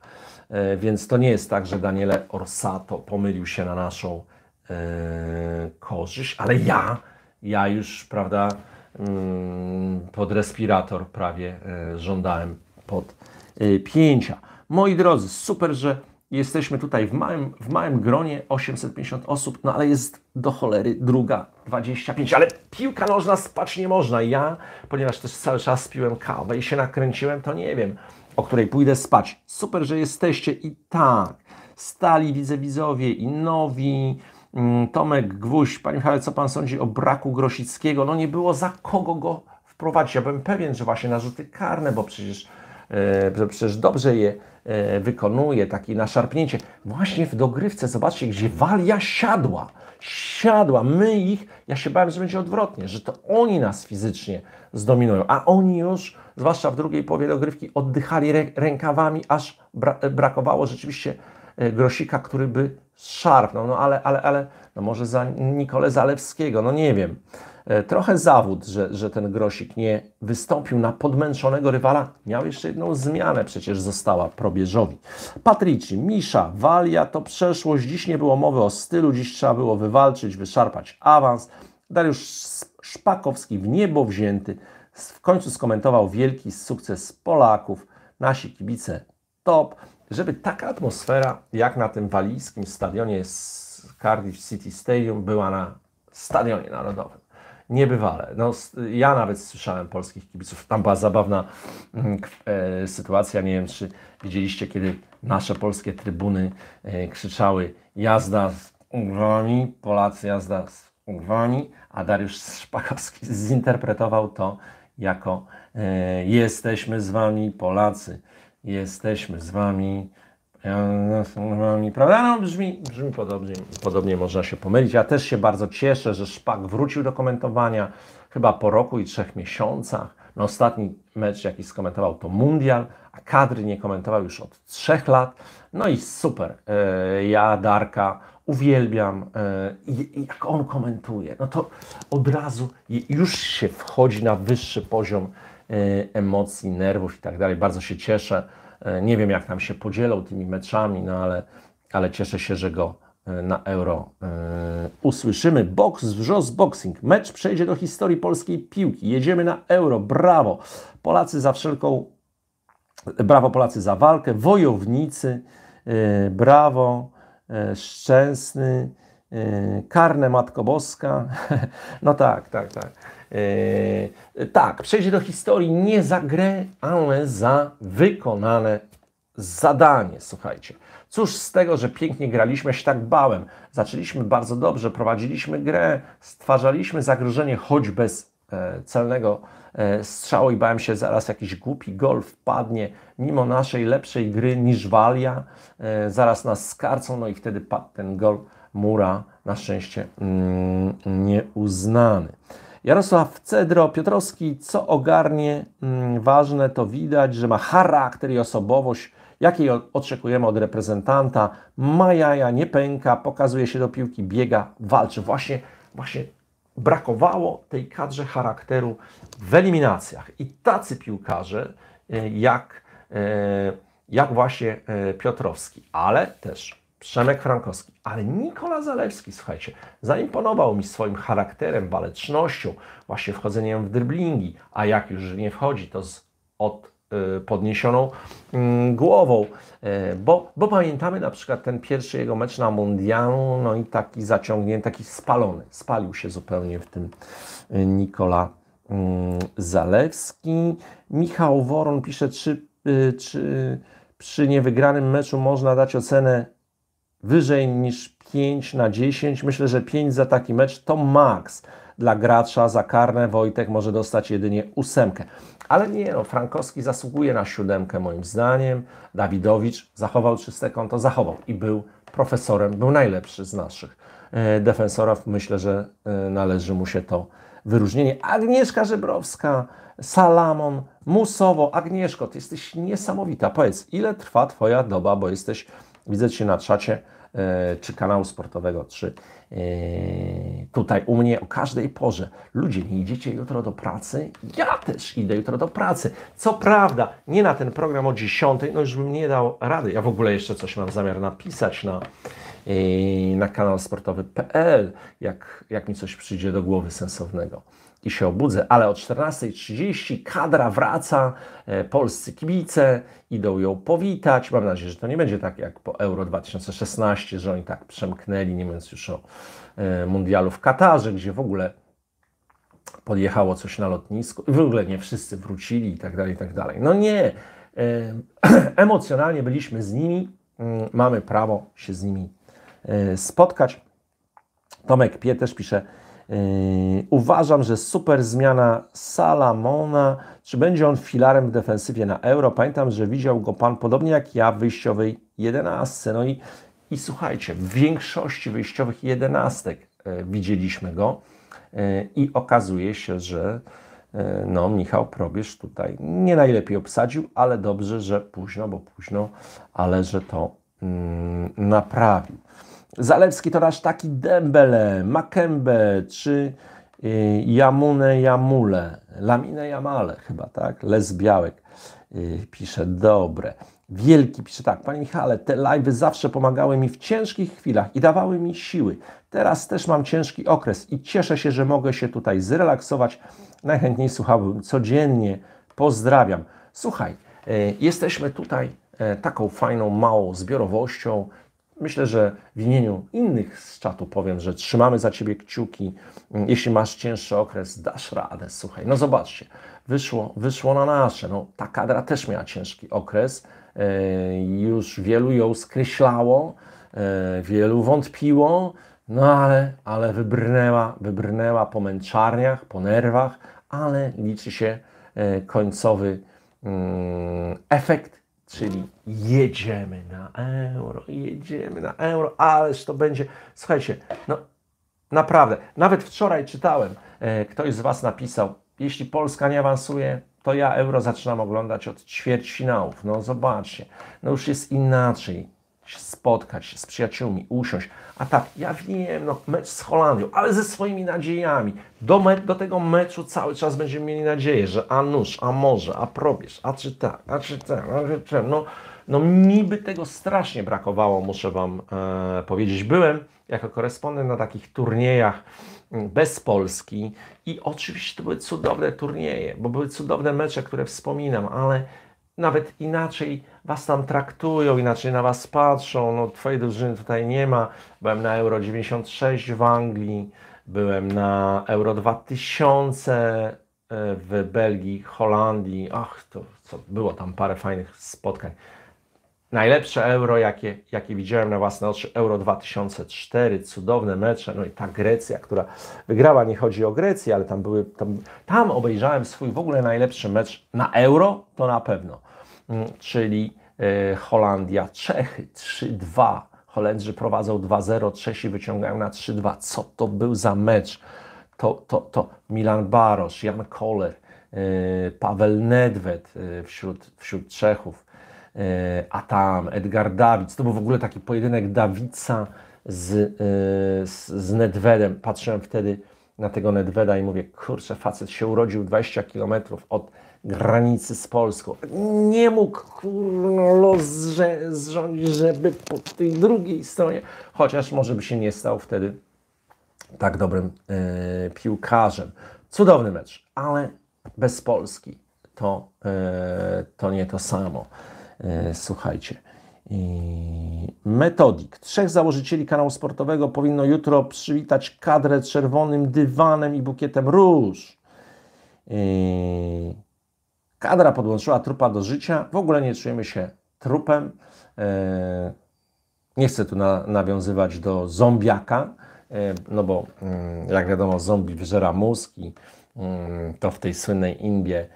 E, więc to nie jest tak, że Daniele Orsato pomylił się na naszą yy, korzyść, ale ja, ja już, prawda, Mm, pod respirator prawie e, żądałem pod e, pięcia. Moi drodzy, super, że jesteśmy tutaj w małym, w małym gronie, 850 osób, no ale jest do cholery druga, 25, ale piłka nożna spać nie można. Ja, ponieważ też cały czas piłem kawę i się nakręciłem, to nie wiem, o której pójdę spać. Super, że jesteście i tak, stali widzę widzowie i nowi, Mm, Tomek Gwóźdź, Panie Michale, co Pan sądzi o braku Grosickiego? No nie było za kogo go wprowadzić. Ja byłem pewien, że właśnie narzuty karne, bo przecież, e, przecież dobrze je e, wykonuje, takie naszarpnięcie. Właśnie w dogrywce, zobaczcie, gdzie walia siadła. Siadła, my ich, ja się bałem, że będzie odwrotnie, że to oni nas fizycznie zdominują, a oni już, zwłaszcza w drugiej połowie dogrywki, oddychali rękawami, aż bra brakowało rzeczywiście e, grosika, który by szarpnął, no ale, ale, ale no może za Nikolę Zalewskiego, no nie wiem. E, trochę zawód, że, że ten Grosik nie wystąpił na podmęczonego rywala. Miał jeszcze jedną zmianę, przecież została probierzowi. Patrici, Misza, Walia to przeszłość. Dziś nie było mowy o stylu, dziś trzeba było wywalczyć, wyszarpać awans. Dariusz Szpakowski w niebo wzięty w końcu skomentował wielki sukces Polaków. Nasi kibice top żeby taka atmosfera jak na tym walijskim stadionie Cardiff City Stadium była na stadionie narodowym. Niebywale. No, ja nawet słyszałem polskich kibiców. Tam była zabawna mm, e, sytuacja. Nie wiem, czy widzieliście, kiedy nasze polskie trybuny e, krzyczały jazda z Ugrami, Polacy jazda z Ugrami, a Dariusz Szpakowski zinterpretował to jako e, jesteśmy z wami Polacy jesteśmy z Wami. Ja Wami, prawda? No, brzmi, brzmi podobnie, podobnie można się pomylić. Ja też się bardzo cieszę, że Szpak wrócił do komentowania chyba po roku i trzech miesiącach. No, ostatni mecz, jaki skomentował, to Mundial, a kadry nie komentował już od trzech lat. No i super. E, ja, Darka, uwielbiam. E, I jak on komentuje, no to od razu już się wchodzi na wyższy poziom Y, emocji, nerwów i tak dalej. Bardzo się cieszę. Y, nie wiem, jak nam się podzielą tymi meczami, no ale, ale cieszę się, że go y, na euro usłyszymy. Boks, wrzos, boxing. Mecz przejdzie do historii polskiej piłki. Jedziemy na euro. Brawo. Polacy za wszelką... Brawo Polacy za walkę. Wojownicy. Brawo. Szczęsny. Karne Matko Boska. [LAUGHS] No tak, tak, tak. Yy, tak, przejdzie do historii nie za grę, ale za wykonane zadanie, słuchajcie. Cóż z tego, że pięknie graliśmy, ja się tak bałem. Zaczęliśmy bardzo dobrze, prowadziliśmy grę, stwarzaliśmy zagrożenie, choć bez e, celnego e, strzału i bałem się zaraz jakiś głupi gol wpadnie, mimo naszej lepszej gry niż Walia. E, zaraz nas skarcą, no i wtedy padł ten gol Mura, na szczęście mm, nieuznany. Jarosław Cedro Piotrowski, co ogarnie, mm, ważne to widać, że ma charakter i osobowość, jakiej oczekujemy od reprezentanta. Ma jaja, nie pęka, pokazuje się do piłki, biega, walczy. Właśnie, właśnie brakowało tej kadrze charakteru w eliminacjach. I tacy piłkarze e, jak, e, jak właśnie e, Piotrowski, ale też Przemek Frankowski, ale Nikola Zalewski, słuchajcie, zaimponował mi swoim charakterem, walecznością, właśnie wchodzeniem w driblingi, a jak już nie wchodzi, to z od y, podniesioną mm, głową, e, bo, bo pamiętamy na przykład ten pierwszy jego mecz na Mundialu, no i taki zaciągnięty, taki spalony, spalił się zupełnie w tym y, Nikola mm, Zalewski. Michał Woron pisze, czy, y, czy przy niewygranym meczu można dać ocenę wyżej niż 5 na 10. Myślę, że 5 za taki mecz to maks. Dla gracza za karne Wojtek może dostać jedynie ósemkę. Ale nie, no, Frankowski zasługuje na siódemkę moim zdaniem. Dawidowicz zachował czyste konto, zachował i był profesorem, był najlepszy z naszych e, defensorów. Myślę, że e, należy mu się to wyróżnienie. Agnieszka Żebrowska, Salamon, Musowo. Agnieszko, ty jesteś niesamowita. Powiedz, ile trwa Twoja doba, bo jesteś Widzę Cię na czacie e, czy kanału sportowego, czy e, tutaj u mnie o każdej porze. Ludzie, nie idziecie jutro do pracy? Ja też idę jutro do pracy. Co prawda, nie na ten program o 10, no już bym nie dał rady. Ja w ogóle jeszcze coś mam zamiar napisać na, e, na kanał sportowy.pl, jak, jak mi coś przyjdzie do głowy sensownego i się obudzę, ale od 14.30 kadra wraca, e, polscy kibice idą ją powitać. Mam nadzieję, że to nie będzie tak jak po Euro 2016, że oni tak przemknęli, nie mówiąc już o e, mundialu w Katarze, gdzie w ogóle podjechało coś na lotnisku i w ogóle nie wszyscy wrócili i tak dalej, i tak dalej. No nie, e, [CLEARS THROAT] emocjonalnie byliśmy z nimi, mm, mamy prawo się z nimi spotkać. Tomek Pie też pisze, Yy, uważam, że super zmiana Salamona. Czy będzie on filarem w defensywie na euro? Pamiętam, że widział go pan podobnie jak ja w wyjściowej 11. No i, i słuchajcie, w większości wyjściowych 11 yy, widzieliśmy go yy, i okazuje się, że no, Michał Probierz tutaj nie najlepiej obsadził, ale dobrze, że późno, bo późno, ale że to mm, naprawił. Zalewski to aż taki Dembele, Makembe czy y, Jamune Jamule, Lamine Jamale chyba, tak? Les Białek y, pisze, dobre. Wielki pisze tak, Panie Michale, te live'y zawsze pomagały mi w ciężkich chwilach i dawały mi siły. Teraz też mam ciężki okres i cieszę się, że mogę się tutaj zrelaksować. Najchętniej słuchałbym codziennie. Pozdrawiam. Słuchaj, y, jesteśmy tutaj taką fajną, małą zbiorowością, Myślę, że w imieniu innych z czatu powiem, że trzymamy za ciebie kciuki. Mm, jeśli masz cięższy okres, dasz radę. Słuchaj, no zobaczcie, wyszło, wyszło na nasze. No, ta kadra też miała ciężki okres. E, już wielu ją skreślało, e, wielu wątpiło, no ale, ale wybrnęła, wybrnęła po męczarniach, po nerwach, ale liczy się e, końcowy mm, efekt Czyli jedziemy na euro, jedziemy na euro, ależ to będzie. Słuchajcie, no naprawdę, nawet wczoraj czytałem, e, ktoś z Was napisał, jeśli Polska nie awansuje, to ja euro zaczynam oglądać od ćwierćfinałów. No zobaczcie, no już jest inaczej spotkać z przyjaciółmi, usiąść. A tak, ja wiem, no, mecz z Holandią, ale ze swoimi nadziejami. Do, me- do tego meczu cały czas będziemy mieli nadzieję, że a nóż, a może, a probierz, a czy tak, a czy tak, a czy tak. No, no mi by tego strasznie brakowało, muszę Wam e, powiedzieć. Byłem jako korespondent na takich turniejach mm, bez Polski i oczywiście to były cudowne turnieje, bo były cudowne mecze, które wspominam, ale nawet inaczej was tam traktują, inaczej na was patrzą, no twojej drużyny tutaj nie ma. Byłem na Euro 96 w Anglii, byłem na Euro 2000 e, w Belgii, Holandii. Ach, to co, było tam parę fajnych spotkań. Najlepsze euro, jakie, jakie widziałem na własne oczy, Euro 2004, cudowne mecze, no i ta Grecja, która wygrała, nie chodzi o Grecję, ale tam były, tam, tam obejrzałem swój w ogóle najlepszy mecz na euro, to na pewno. Mm, czyli e, Holandia, Czechy 3-2. Holendrzy prowadzą 2-0, Czesi wyciągają na 3-2. Co to był za mecz? To, to, to Milan Barosz, Jan Koller, e, Paweł Nedwed e, wśród, wśród Czechów, a tam Edgar Dawid. To był w ogóle taki pojedynek Dawica z, z, z Nedwedem. Patrzyłem wtedy na tego Nedweda i mówię, kurczę, facet się urodził 20 km od granicy z Polską. Nie mógł kurno, los że, zrządzić, żeby po tej drugiej stronie, chociaż może by się nie stał wtedy tak dobrym e, piłkarzem. Cudowny mecz, ale bez Polski to, e, to nie to samo. E, słuchajcie. Metodik. Trzech założycieli kanału sportowego powinno jutro przywitać kadrę czerwonym dywanem i bukietem róż. Kadra podłączyła trupa do życia, w ogóle nie czujemy się trupem. E, nie chcę tu na, nawiązywać do zombiaka, e, no bo mm, jak wiadomo, zombie wyżera mózg i mm, to w tej słynnej Imbie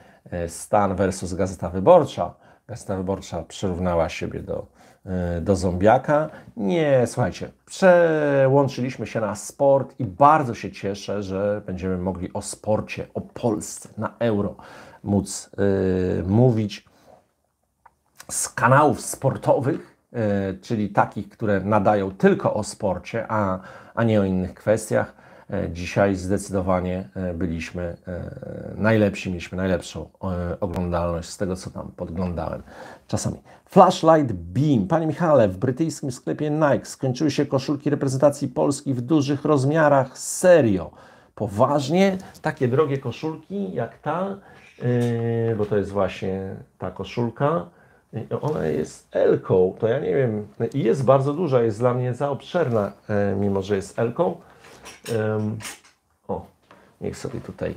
Stan versus Gazeta Wyborcza. Gazeta Wyborcza przyrównała siebie do, e, do zombiaka. Nie, słuchajcie, przełączyliśmy się na sport i bardzo się cieszę, że będziemy mogli o sporcie, o Polsce na euro móc y, mówić z kanałów sportowych, y, czyli takich, które nadają tylko o sporcie, a, a nie o innych kwestiach. Y, dzisiaj zdecydowanie byliśmy najlepsi, mieliśmy najlepszą oglądalność z tego, co tam podglądałem czasami. Flashlight Beam. Panie Michale, w brytyjskim sklepie Nike skończyły się koszulki reprezentacji Polski w dużych rozmiarach. Serio. Poważnie? Takie drogie koszulki jak ta Yy, bo to jest właśnie ta koszulka. Yy, ona jest Elką, to ja nie wiem, jest bardzo duża, jest dla mnie za obszerna, yy, mimo że jest Elką. O, niech sobie tutaj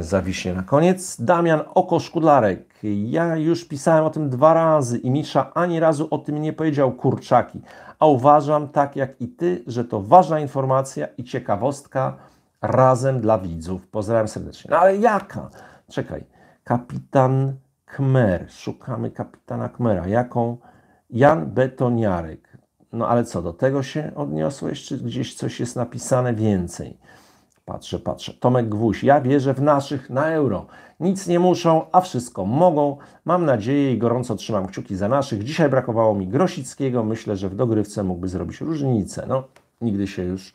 zawiśnie na koniec. Damian Oko Szkudlarek. Ja już pisałem o tym dwa razy i Misza ani razu o tym nie powiedział kurczaki. A uważam, tak jak i ty, że to ważna informacja i ciekawostka razem dla widzów. Pozdrawiam serdecznie. No ale jaka? Czekaj kapitan Kmer. Szukamy kapitana Kmera. Jaką? Jan Betoniarek. No ale co, do tego się odniosłeś, czy gdzieś coś jest napisane więcej? Patrzę, patrzę. Tomek Gwóź. Ja wierzę w naszych na euro. Nic nie muszą, a wszystko mogą. Mam nadzieję i gorąco trzymam kciuki za naszych. Dzisiaj brakowało mi Grosickiego. Myślę, że w dogrywce mógłby zrobić różnicę. No, nigdy się już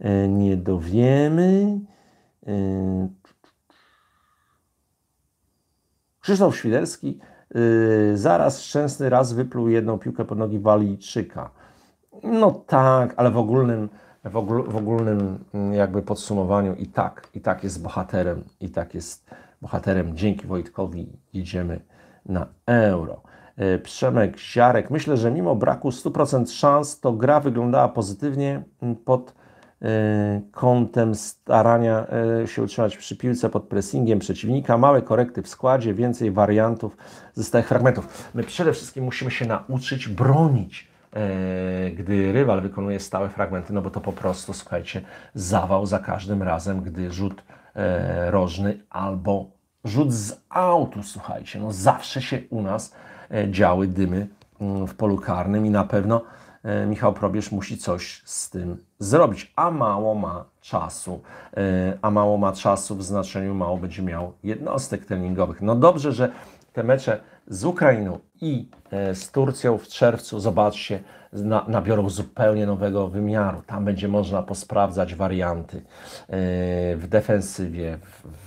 e, nie dowiemy. E, Krzysztof Świderski y, zaraz szczęsny raz wypluł jedną piłkę pod nogi Walijczyka. No tak, ale w ogólnym, w, ogól, w ogólnym mm, jakby podsumowaniu i tak, i tak jest bohaterem, i tak jest bohaterem. Dzięki Wojtkowi idziemy na euro. Y, Przemek Ziarek. Myślę, że mimo braku 100% szans, to gra wyglądała pozytywnie mm, pod Y, kątem starania y, się utrzymać przy piłce pod pressingiem przeciwnika, małe korekty w składzie, więcej wariantów ze stałych fragmentów. My przede wszystkim musimy się nauczyć bronić, y, gdy rywal wykonuje stałe fragmenty, no bo to po prostu, słuchajcie, zawał za każdym razem, gdy rzut rożny albo rzut z autu, słuchajcie, no zawsze się u nas działy dymy mm, w polu karnym i na pewno E, Michał Probierz musi coś z tym zrobić, a mało ma czasu. E, a mało ma czasu w znaczeniu mało będzie miał jednostek treningowych. No dobrze, że te mecze z Ukrainą i e, z Turcją w czerwcu, zobaczcie, nabiorą zupełnie nowego wymiaru. Tam będzie można posprawdzać warianty w defensywie,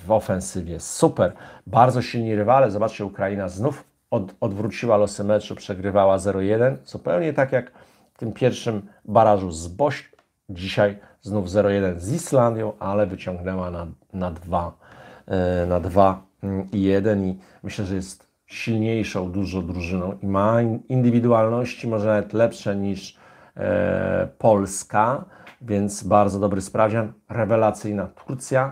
w ofensywie. Super, bardzo silni rywale. Zobaczcie, Ukraina znów od, odwróciła losy meczu, przegrywała 0-1, zupełnie tak jak tym pierwszym barażu z Boś. Dzisiaj znów 0-1 z Islandią, ale wyciągnęła na, na 2 e, na 2 mm, i 1 i myślę, że jest silniejszą dużo drużyną i ma indywidualności może nawet lepsze niż e, Polska, więc bardzo dobry sprawdzian. Rewelacyjna Turcja e,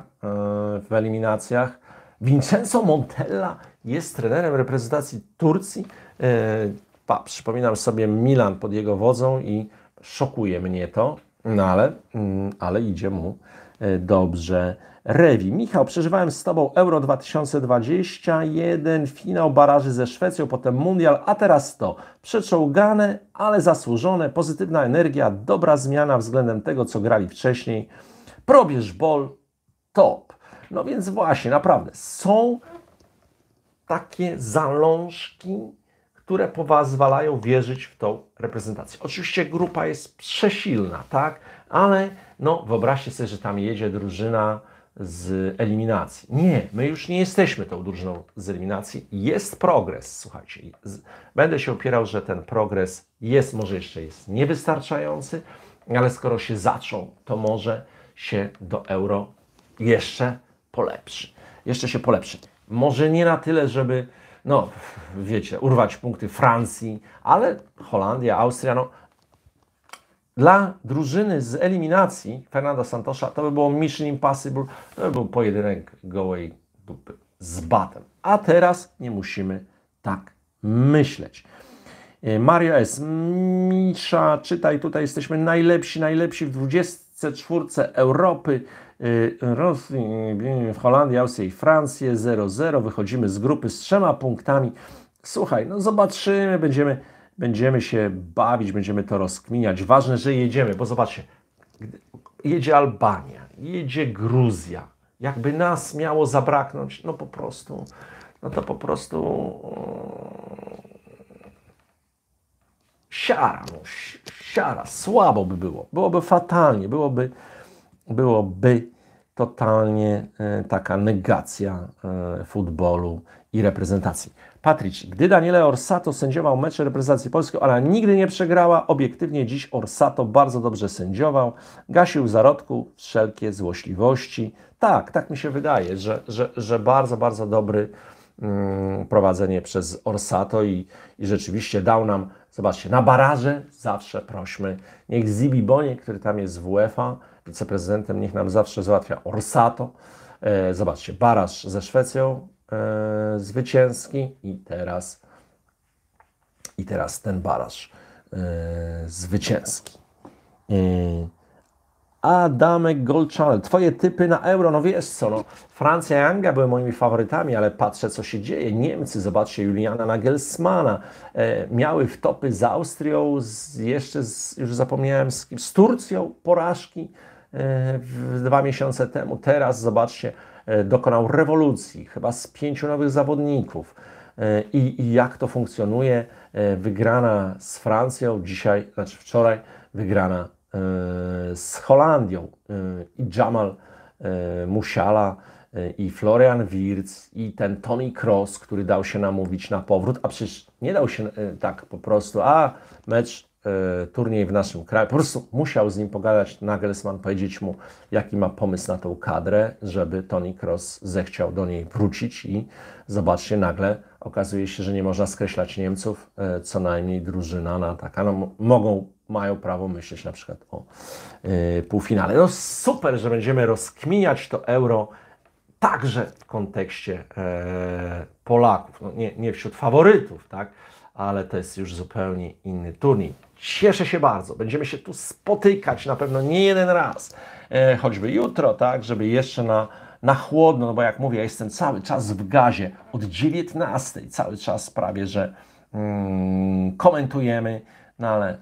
w eliminacjach. Vincenzo Montella jest trenerem reprezentacji Turcji. E, Pa, przypominam sobie Milan pod jego wodzą i szokuje mnie to, no ale, mm, ale idzie mu e, dobrze. Rewi. Michał, przeżywałem z Tobą Euro 2021, finał baraży ze Szwecją, potem Mundial, a teraz to. Przeczołgane, ale zasłużone, pozytywna energia, dobra zmiana względem tego, co grali wcześniej. Probierz bol, top. No więc właśnie, naprawdę, są takie zalążki które pozwalają wierzyć w tą reprezentację. Oczywiście grupa jest przesilna, tak? Ale no, wyobraźcie sobie, że tam jedzie drużyna z eliminacji. Nie, my już nie jesteśmy tą drużyną z eliminacji. Jest progres, słuchajcie. Będę się opierał, że ten progres jest, może jeszcze jest niewystarczający, ale skoro się zaczął, to może się do euro jeszcze polepszy. Jeszcze się polepszy. Może nie na tyle, żeby no wiecie, urwać punkty Francji, ale Holandia, Austria, no dla drużyny z eliminacji Fernanda Santosza to by było mission impossible, to by był pojedynek gołej dupy z batem. A teraz nie musimy tak myśleć. E, Mario S. Misza, czytaj, tutaj jesteśmy najlepsi, najlepsi w 24 Europy. Y, Holandia, Austria i Francję 0-0. Wychodzimy z grupy z trzema punktami. Słuchaj, no zobaczymy, będziemy, będziemy się bawić, będziemy to rozkminiać. Ważne, że jedziemy, bo zobaczcie, jedzie Albania, jedzie Gruzja. Jakby nas miało zabraknąć, no po prostu, no to po prostu mm, siara, no, siara, słabo by było, byłoby fatalnie, byłoby byłoby totalnie e, taka negacja e, futbolu i reprezentacji. Patrycz, gdy Daniele Orsato sędziował mecze reprezentacji polskiej, ona nigdy nie przegrała. Obiektywnie dziś Orsato bardzo dobrze sędziował, gasił w zarodku wszelkie złośliwości. Tak, tak mi się wydaje, że, że, że bardzo, bardzo dobry mm, prowadzenie przez Orsato i, i rzeczywiście dał nam, zobaczcie, na baraże zawsze prośmy. Niech Zibi Bonie, który tam jest w UEFA, wiceprezydentem, niech nam zawsze załatwia Orsato. E, zobaczcie, baraż ze Szwecją e, zwycięski i teraz, i teraz ten baraż e, zwycięski. Adamek Goldchannel, twoje typy na euro, no wiesz co, no, Francja i Anglia były moimi faworytami, ale patrzę co się dzieje. Niemcy, zobaczcie, Juliana Nagelsmana, e, miały wtopy z Austrią, z, jeszcze z, już zapomniałem, z, z Turcją porażki dwa miesiące temu. Teraz, zobaczcie, e, dokonał rewolucji, chyba z pięciu nowych zawodników. E, I, i jak to funkcjonuje? E, wygrana z Francją dzisiaj, znaczy wczoraj, wygrana z Holandią i Jamal Musiala i Florian Wirtz i ten Tony Cross, który dał się namówić na powrót, a przecież nie dał się tak po prostu, a mecz E, turniej w naszym kraju. Po prostu musiał z nim pogadać Nagelsmann, powiedzieć mu, jaki ma pomysł na tą kadrę, żeby Toni Kroos zechciał do niej wrócić i zobaczcie, nagle okazuje się, że nie można skreślać Niemców, e, co najmniej drużyna na taka, no mogą, mają prawo myśleć na przykład o yy, półfinale. No super, że będziemy rozkminiać to euro także w kontekście Polaków, no nie, nie wśród faworytów, tak? ale to jest już zupełnie inny turniej. Cieszę się bardzo, będziemy się tu spotykać na pewno nie jeden raz, e, choćby jutro, tak, żeby jeszcze na, na chłodno, no bo jak mówię, ja jestem cały czas w gazie, od 19 cały czas prawie, że mm, komentujemy, no ale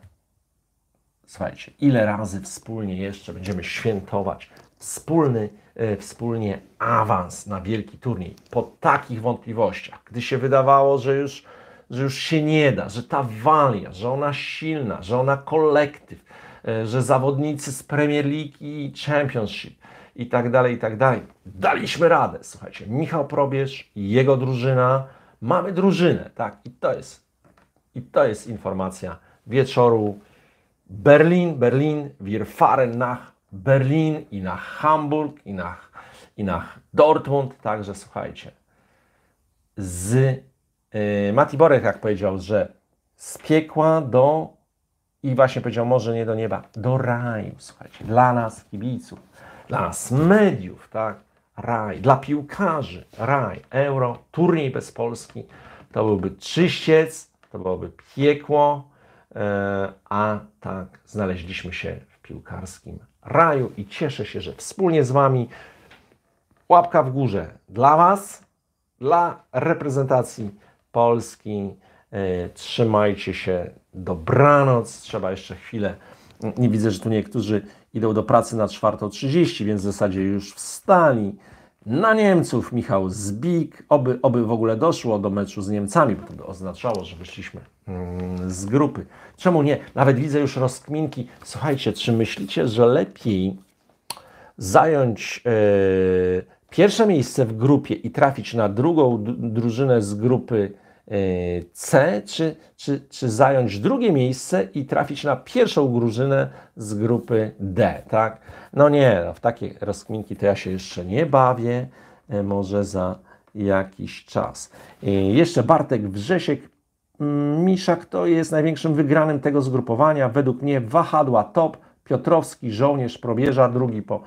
słuchajcie, ile razy wspólnie jeszcze będziemy świętować wspólny, e, wspólnie awans na wielki turniej po takich wątpliwościach, gdy się wydawało, że już że już się nie da, że ta walia, że ona silna, że ona kolektyw, e, że zawodnicy z Premier League i Championship i tak dalej, i tak dalej. Daliśmy radę. Słuchajcie, Michał Probierz i jego drużyna. Mamy drużynę, tak. I to jest, i to jest informacja wieczoru. Berlin, Berlin, wir fahren nach Berlin i nach Hamburg i nach, i nach Dortmund. Także słuchajcie, z Yy, Mati Borek jak powiedział, że z piekła do i właśnie powiedział, może nie do nieba, do raju, słuchajcie, dla nas kibiców, dla nas mediów, tak, raj, dla piłkarzy, raj, euro, turniej bez Polski, to byłby czyściec, to byłoby piekło, yy, a tak znaleźliśmy się w piłkarskim raju i cieszę się, że wspólnie z Wami łapka w górze dla Was, dla reprezentacji Polski. E, trzymajcie się. Dobranoc. Trzeba jeszcze chwilę. Nie widzę, że tu niektórzy idą do pracy na 4.30, więc w zasadzie już wstali. Na Niemców Michał Zbik. Oby, oby w ogóle doszło do meczu z Niemcami, bo to by oznaczało, że wyszliśmy mm, z grupy. Czemu nie? Nawet widzę już rozkminki. Słuchajcie, czy myślicie, że lepiej zająć yy, pierwsze miejsce w grupie i trafić na drugą drużynę z grupy C, czy, czy, czy zająć drugie miejsce i trafić na pierwszą drużynę z grupy D, tak? No nie, no w takie rozkminki to ja się jeszcze nie bawię, e, może za jakiś czas. E, jeszcze Bartek Wrzesiek mm, Miszak to jest największym wygranym tego zgrupowania. Według mnie wahadła top, Piotrowski, żołnierz probierza, drugi po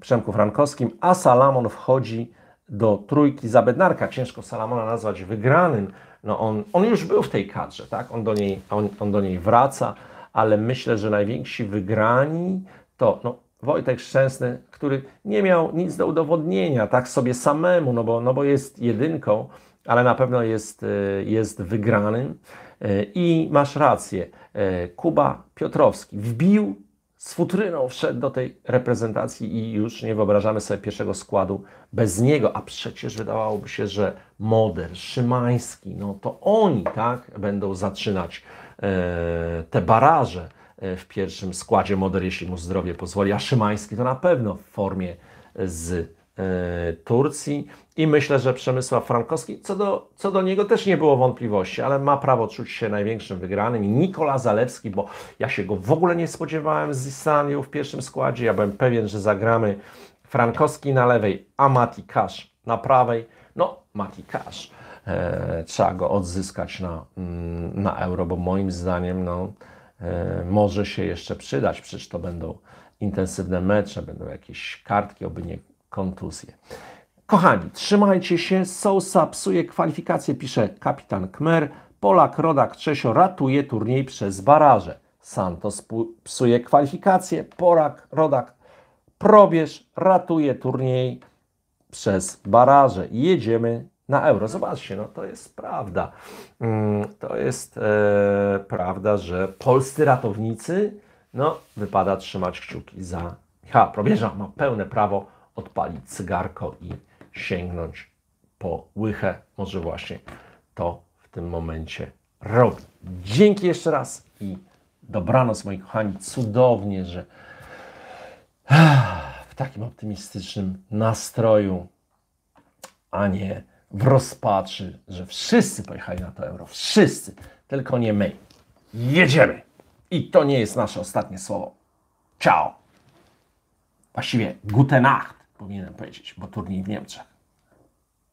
Przemku Frankowskim, a Salamon wchodzi do trójki za Bednarka. Ciężko Salamona nazwać wygranym, no on, on już był w tej kadrze, tak? on, do niej, on, on do niej wraca, ale myślę, że najwięksi wygrani to no, Wojtek Szczęsny, który nie miał nic do udowodnienia, tak sobie samemu, no bo, no bo jest jedynką, ale na pewno jest, e, jest wygranym. E, I masz rację, e, Kuba Piotrowski wbił z futryną wszedł do tej reprezentacji i już nie wyobrażamy sobie pierwszego składu bez niego, a przecież wydawałoby się, że Moder, Szymański, no to oni tak będą zaczynać e, te baraże e, w pierwszym składzie Moder, jeśli mu zdrowie pozwoli, a Szymański to na pewno w formie z E, Turcji i myślę, że Przemysław Frankowski, co do, co do niego też nie było wątpliwości, ale ma prawo czuć się największym wygranym. I Nikola Zalewski, bo ja się go w ogóle nie spodziewałem z Islandii w pierwszym składzie. Ja byłem pewien, że zagramy Frankowski na lewej, a Mati Kasz na prawej. No, Mati Kasz. E, trzeba go odzyskać na, mm, na euro, bo moim zdaniem no, e, może się jeszcze przydać. Przecież to będą intensywne mecze, będą jakieś kartki, oby nie kontuzję. Kochani, trzymajcie się. Sousa psuje kwalifikacje, pisze kapitan Kmer. Polak Rodak Czesio ratuje turniej przez baraże. Santos psuje kwalifikacje. Polak Rodak Probierz ratuje turniej przez baraże. Jedziemy na euro. Zobaczcie, no to jest prawda. Mm, to jest e, prawda, że polscy ratownicy, no wypada trzymać kciuki za Michała Probierza. Ma pełne prawo odpalić cygarko i sięgnąć po łychę. Może właśnie to w tym momencie robi. Dzięki jeszcze raz i dobranoc moi kochani. Cudownie, że [SIGHS] w takim optymistycznym nastroju, a nie w rozpaczy, że wszyscy pojechali na to euro. Wszyscy, tylko nie my. Jedziemy! I to nie jest nasze ostatnie słowo. Ciao! Właściwie, gute Nacht! powinienem powiedzieć, bo turniej w Niemczech.